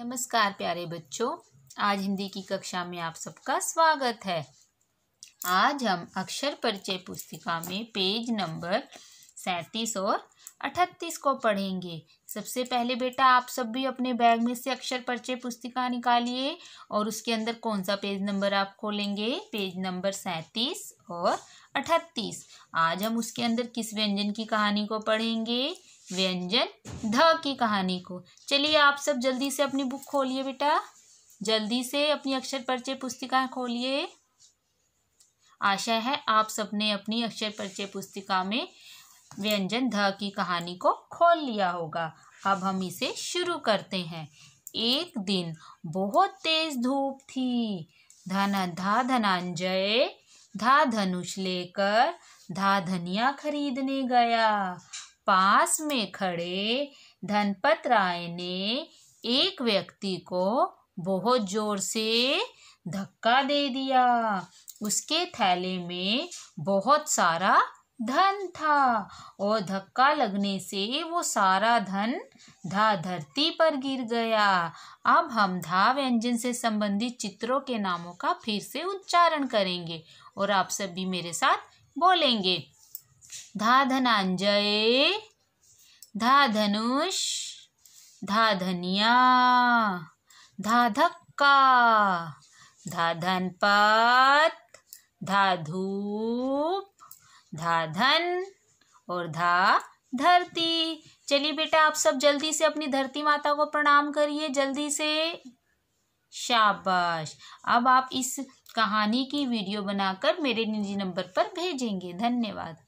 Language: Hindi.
नमस्कार प्यारे बच्चों आज हिंदी की कक्षा में आप सबका स्वागत है आज हम अक्षर परिचय पुस्तिका में पेज नंबर सैंतीस और अठतीस को पढ़ेंगे सबसे पहले बेटा आप सब भी अपने बैग में से अक्षर परिचय पुस्तिका निकालिए और उसके अंदर कौन सा पेज नंबर आप खोलेंगे पेज नंबर सैंतीस और अठतीस आज हम उसके अंदर किस व्यंजन की कहानी को पढ़ेंगे व्यंजन ध की कहानी को चलिए आप सब जल्दी से अपनी बुक खोलिए बेटा जल्दी से अपनी अक्षर परिचय पुस्तिका खोलिए आशा है आप सबने अपनी अक्षर परिचय पुस्तिका में व्यंजन ध की कहानी को खोल लिया होगा अब हम इसे शुरू करते हैं एक दिन बहुत तेज धूप थी धन धा धनंजय धा धनुष लेकर धा धनिया खरीदने गया पास में खड़े धनपत राय ने एक व्यक्ति को बहुत जोर से धक्का दे दिया उसके थैले में बहुत सारा धन था और धक्का लगने से वो सारा धन धा धरती पर गिर गया अब हम धा व्यंजन से संबंधित चित्रों के नामों का फिर से उच्चारण करेंगे और आप सभी मेरे साथ बोलेंगे धा धनांजय धा धनुष धा धनिया धा धक्का धा धनपत धा धूप धा धन और धा धरती चलिए बेटा आप सब जल्दी से अपनी धरती माता को प्रणाम करिए जल्दी से शाबाश अब आप इस कहानी की वीडियो बनाकर मेरे निजी नंबर पर भेजेंगे धन्यवाद